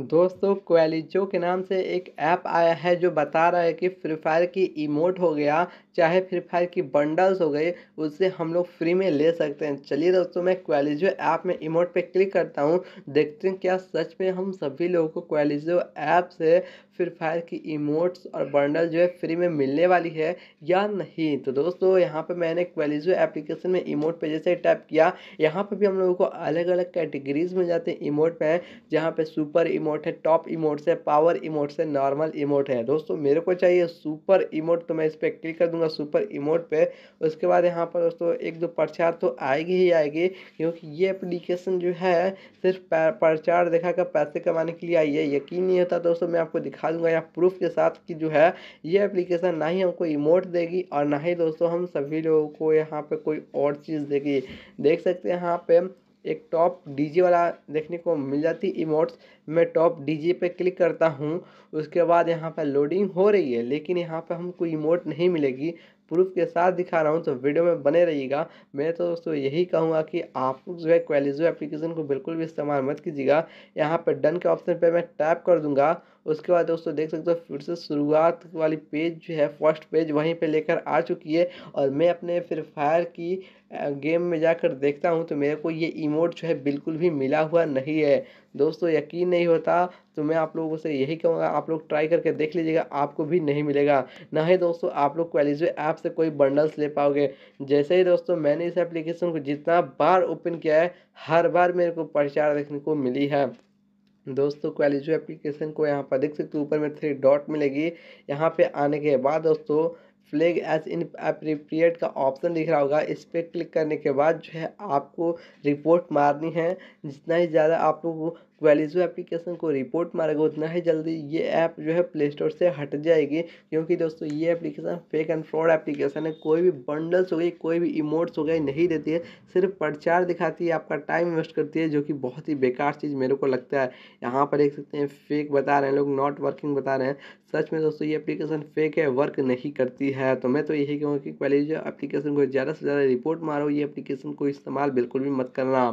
दोस्तों क्वालिजो के नाम से एक ऐप आया है जो बता रहा है कि फ्री फायर की इमोट हो गया चाहे फ्री फायर की बंडल्स हो गए उससे हम लोग फ्री में ले सकते हैं चलिए दोस्तों मैं क्वालिजो ऐप में इमोट पे क्लिक करता हूँ देखते हैं क्या सच में हम सभी लोगों को क्वालिजो ऐप से फ्री फायर की इमोट्स और बंडल जो है फ्री में मिलने वाली है या नहीं तो दोस्तों यहाँ पर मैंने क्वालिजो एप्लीकेशन में इमोट पर जैसे टैप किया यहाँ पर भी हम लोगों को अलग अलग कैटेगरीज में जाते हैं इमोट में जहाँ पर सुपर इमोट है टॉप इमोट से पावर इमोट से नॉर्मल इमोट है दोस्तों मेरे को चाहिए सुपर इमोट तो मैं इस पर क्लिक कर दूंगा सुपर इमोट पे उसके बाद यहाँ पर दोस्तों एक दो प्रचार तो आएगी ही आएगी क्योंकि ये एप्लीकेशन जो है सिर्फ प्रचार देखा कर पैसे कमाने के लिए आई है यकीन नहीं होता दोस्तों मैं आपको दिखा दूंगा यहाँ प्रूफ के साथ कि जो है ये एप्लीकेशन ना ही हमको इमोट देगी और ना ही दोस्तों हम सभी लोगों को यहाँ पर कोई और चीज़ देगी देख सकते हैं यहाँ पर एक टॉप डीजे वाला देखने को मिल जाती इमोट्स मैं टॉप डीजे पे क्लिक करता हूँ उसके बाद यहाँ पर लोडिंग हो रही है लेकिन यहाँ पर हमको इमोट नहीं मिलेगी प्रूफ के साथ दिखा रहा हूँ तो वीडियो में बने रहिएगा मैं तो दोस्तों यही कहूँगा कि आप जो है क्वेलिजो एप्लीकेशन को बिल्कुल भी इस्तेमाल मत कीजिएगा यहाँ पर डन के ऑप्शन पर मैं टैप कर दूँगा उसके बाद दोस्तों देख सकते हो फिर से शुरुआत वाली पेज जो है फर्स्ट पेज वहीं पे लेकर आ चुकी है और मैं अपने फिर फायर की गेम में जाकर देखता हूँ तो मेरे को ये इमोट जो है बिल्कुल भी मिला हुआ नहीं है दोस्तों यकीन नहीं होता तो मैं आप लोगों से यही कहूँगा आप लोग ट्राई करके देख लीजिएगा आपको भी नहीं मिलेगा ना ही दोस्तों आप लोग क्वालिजे ऐप से कोई बंडल्स ले पाओगे जैसे ही दोस्तों मैंने इस एप्लीकेशन को जितना बार ओपन किया है हर बार मेरे को प्रचार देखने को मिली है दोस्तों क्वालिजो एप्लीकेशन को यहाँ पर देख सकते हो ऊपर में थ्री डॉट मिलेगी यहाँ पे आने के बाद दोस्तों फ्लैग एज इन अप्रीप्रिएट का ऑप्शन दिख रहा होगा इस पर क्लिक करने के बाद जो है आपको रिपोर्ट मारनी है जितना ही ज़्यादा आप लोग क्वालिजो एप्लीकेशन को रिपोर्ट मारेगा उतना ही जल्दी ये ऐप जो है प्ले स्टोर से हट जाएगी क्योंकि दोस्तों ये application fake and fraud application है कोई भी बंडल्स हो गई कोई भी इमोट्स हो गए नहीं देती है सिर्फ प्रचार दिखाती है आपका टाइम वेस्ट करती है जो कि बहुत ही बेकार चीज़ मेरे को लगता है यहाँ पर देख सकते हैं फेक बता रहे हैं लोग नॉट वर्किंग बता रहे हैं सच में दोस्तों ये एप्लीकेशन फेक है वर्क नहीं करती है तो मैं तो यही कहूँगा कि पहले जो एप्लीकेशन को ज़्यादा से ज़्यादा रिपोर्ट मारो ये एप्लीकेशन को इस्तेमाल बिल्कुल भी मत करना